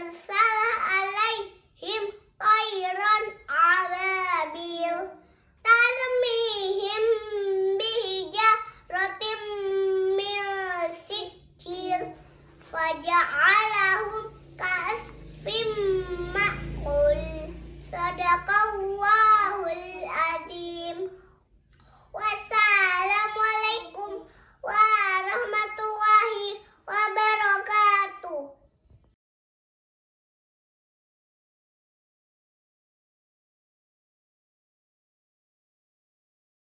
arsala alaihim tayran ababil tarmihim bihijaratim min sijil faja'alahum